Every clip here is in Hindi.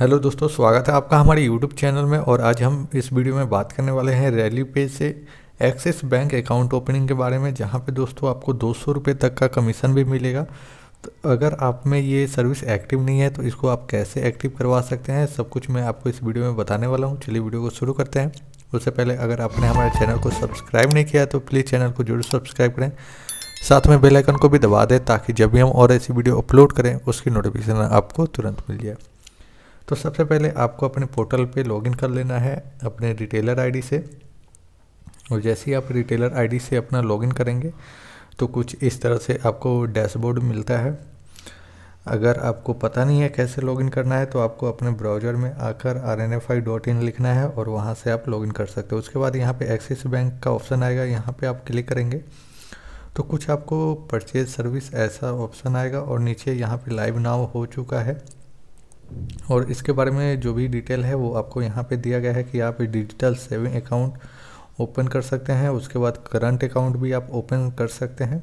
हेलो दोस्तों स्वागत है आपका हमारे यूट्यूब चैनल में और आज हम इस वीडियो में बात करने वाले हैं रैली पे से एक्सिस बैंक अकाउंट ओपनिंग के बारे में जहां पे दोस्तों आपको दो सौ तक का कमीशन भी मिलेगा तो अगर आप में ये सर्विस एक्टिव नहीं है तो इसको आप कैसे एक्टिव करवा सकते हैं सब कुछ मैं आपको इस वीडियो में बताने वाला हूँ चलिए वीडियो को शुरू करते हैं उससे पहले अगर आपने हमारे चैनल को सब्सक्राइब नहीं किया तो प्लीज़ चैनल को जरूर सब्सक्राइब करें साथ में बेलाइकन को भी दबा दें ताकि जब भी हम और ऐसी वीडियो अपलोड करें उसकी नोटिफिकेशन आपको तुरंत मिल जाए तो सबसे पहले आपको अपने पोर्टल पे लॉगिन कर लेना है अपने रिटेलर आईडी से और जैसे ही आप रिटेलर आईडी से अपना लॉगिन करेंगे तो कुछ इस तरह से आपको डैशबोर्ड मिलता है अगर आपको पता नहीं है कैसे लॉगिन करना है तो आपको अपने ब्राउज़र में आकर R N F I dot in लिखना है और वहाँ से आप लॉगिन कर सकते हो उसके बाद यहाँ पे एक्सिस बैंक का ऑप्शन आएगा यहाँ पे आप क्लिक करेंगे तो कुछ आपको परचेज सर्विस ऐसा ऑप्शन आएगा और नीचे यहाँ पे लाइव नाव हो चुका है और इसके बारे में जो भी डिटेल है वो आपको यहाँ पे दिया गया है कि आप डिजिटल सेविंग अकाउंट ओपन कर सकते हैं उसके बाद करंट अकाउंट भी आप ओपन कर सकते हैं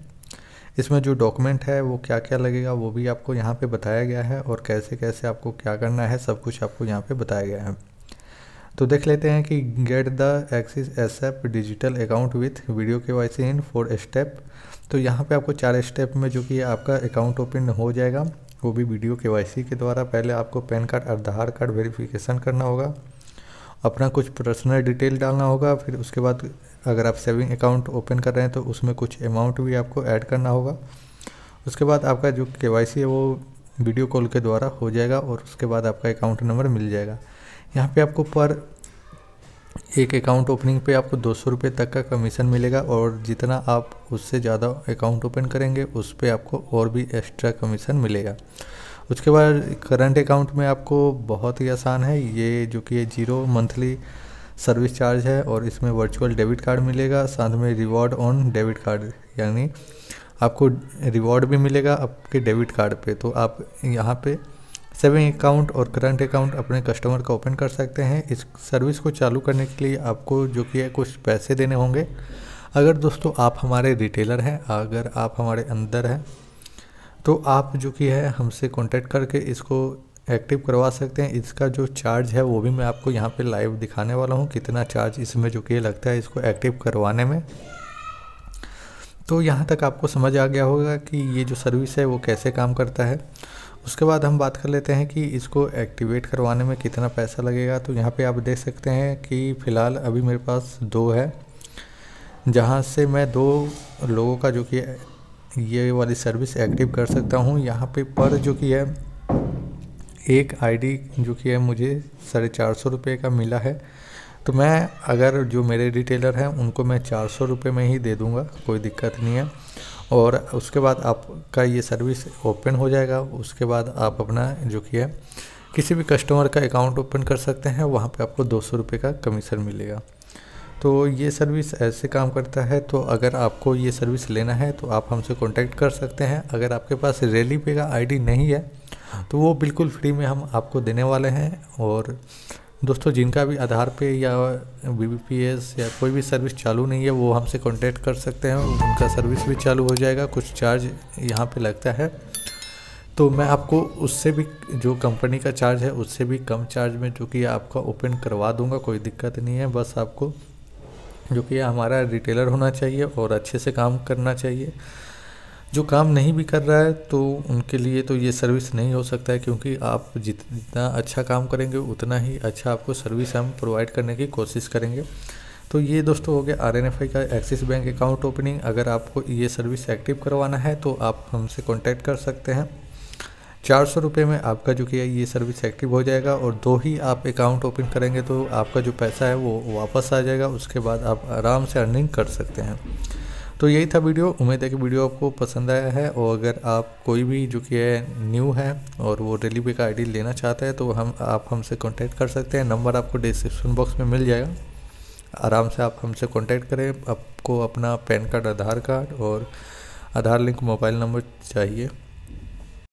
इसमें जो डॉक्यूमेंट है वो क्या क्या लगेगा वो भी आपको यहाँ पे बताया गया है और कैसे कैसे आपको क्या करना है सब कुछ आपको यहाँ पे बताया गया है तो देख लेते हैं कि get the Axis ASAP digital account with video K Y in four step तो यहाँ पे आपको चार स्टेप में जो कि आपका अकाउंट ओपन हो जाएगा वो भी वीडियो के के द्वारा पहले आपको PAN card Aadhaar card verification करना होगा अपना कुछ पर्सनल डिटेल डालना होगा फिर उसके बाद अगर आप सेविंग अकाउंट ओपन कर रहे हैं तो उसमें कुछ अमाउंट भी आपको ऐड करना होगा उसके बाद आपका जो के है वो वीडियो कॉल के द्वारा हो जाएगा और उसके बाद आपका अकाउंट नंबर मिल जाएगा यहाँ पे आपको पर एक अकाउंट ओपनिंग पे आपको दो सौ रुपये तक का कमीशन मिलेगा और जितना आप उससे ज़्यादा अकाउंट ओपन करेंगे उस पर आपको और भी एक्स्ट्रा कमीशन मिलेगा उसके बाद करंट अकाउंट में आपको बहुत ही आसान है ये जो कि जीरो मंथली सर्विस चार्ज है और इसमें वर्चुअल डेबिट कार्ड मिलेगा साथ में रिवॉर्ड ऑन डेबिट कार्ड यानी आपको रिवॉर्ड भी मिलेगा आपके डेबिट कार्ड पे तो आप यहाँ पे सेविंग अकाउंट और करंट अकाउंट अपने कस्टमर का ओपन कर सकते हैं इस सर्विस को चालू करने के लिए आपको जो कि है कुछ पैसे देने होंगे अगर दोस्तों आप हमारे रिटेलर हैं अगर आप हमारे अंदर हैं तो आप जो कि है हमसे कॉन्टेक्ट करके इसको एक्टिव करवा सकते हैं इसका जो चार्ज है वो भी मैं आपको यहाँ पे लाइव दिखाने वाला हूँ कितना चार्ज इसमें जो कि लगता है इसको एक्टिव करवाने में तो यहाँ तक आपको समझ आ गया होगा कि ये जो सर्विस है वो कैसे काम करता है उसके बाद हम बात कर लेते हैं कि इसको एक्टिवेट करवाने में कितना पैसा लगेगा तो यहाँ पे आप देख सकते हैं कि फ़िलहाल अभी मेरे पास दो है जहाँ से मैं दो लोगों का जो कि ये वाली सर्विस एक्टिव कर सकता हूँ यहाँ पे पर जो कि है एक आईडी जो कि है मुझे साढ़े चार सौ रुपये का मिला है तो मैं अगर जो मेरे रिटेलर हैं उनको मैं चार सौ रुपये में ही दे दूँगा कोई दिक्कत नहीं है और उसके बाद आपका ये सर्विस ओपन हो जाएगा उसके बाद आप अपना जो कि है किसी भी कस्टमर का अकाउंट ओपन कर सकते हैं वहाँ पे आपको दो सौ रुपये का कमीशन मिलेगा तो ये सर्विस ऐसे काम करता है तो अगर आपको ये सर्विस लेना है तो आप हमसे कांटेक्ट कर सकते हैं अगर आपके पास रेली पे का आई नहीं है तो वो बिल्कुल फ्री में हम आपको देने वाले हैं और दोस्तों जिनका भी आधार पे या बी या कोई भी सर्विस चालू नहीं है वो हमसे कॉन्टेक्ट कर सकते हैं उनका सर्विस भी चालू हो जाएगा कुछ चार्ज यहाँ पे लगता है तो मैं आपको उससे भी जो कंपनी का चार्ज है उससे भी कम चार्ज में जो कि आपका ओपन करवा दूंगा कोई दिक्कत नहीं है बस आपको जो कि हमारा रिटेलर होना चाहिए और अच्छे से काम करना चाहिए जो काम नहीं भी कर रहा है तो उनके लिए तो ये सर्विस नहीं हो सकता है क्योंकि आप जित जितना अच्छा काम करेंगे उतना ही अच्छा आपको सर्विस हम प्रोवाइड करने की कोशिश करेंगे तो ये दोस्तों हो गया आर एन एफ आई का एक्सिस बैंक अकाउंट ओपनिंग अगर आपको ये सर्विस एक्टिव करवाना है तो आप हमसे कॉन्टैक्ट कर सकते हैं चार सौ रुपये में आपका जो कि ये सर्विस एक्टिव हो जाएगा और दो ही आप अकाउंट ओपन करेंगे तो आपका जो पैसा है वो वापस आ जाएगा उसके बाद आप आराम से अर्निंग कर सकते हैं तो यही था वीडियो उम्मीद है कि वीडियो आपको पसंद आया है और अगर आप कोई भी जो कि है न्यू है और वो डेली पे का आईडी लेना चाहता है तो हम आप हमसे कांटेक्ट कर सकते हैं नंबर आपको डिस्क्रिप्शन बॉक्स में मिल जाएगा आराम से आप हमसे कांटेक्ट करें आपको अपना पैन कार्ड आधार कार्ड और आधार लिंक मोबाइल नंबर चाहिए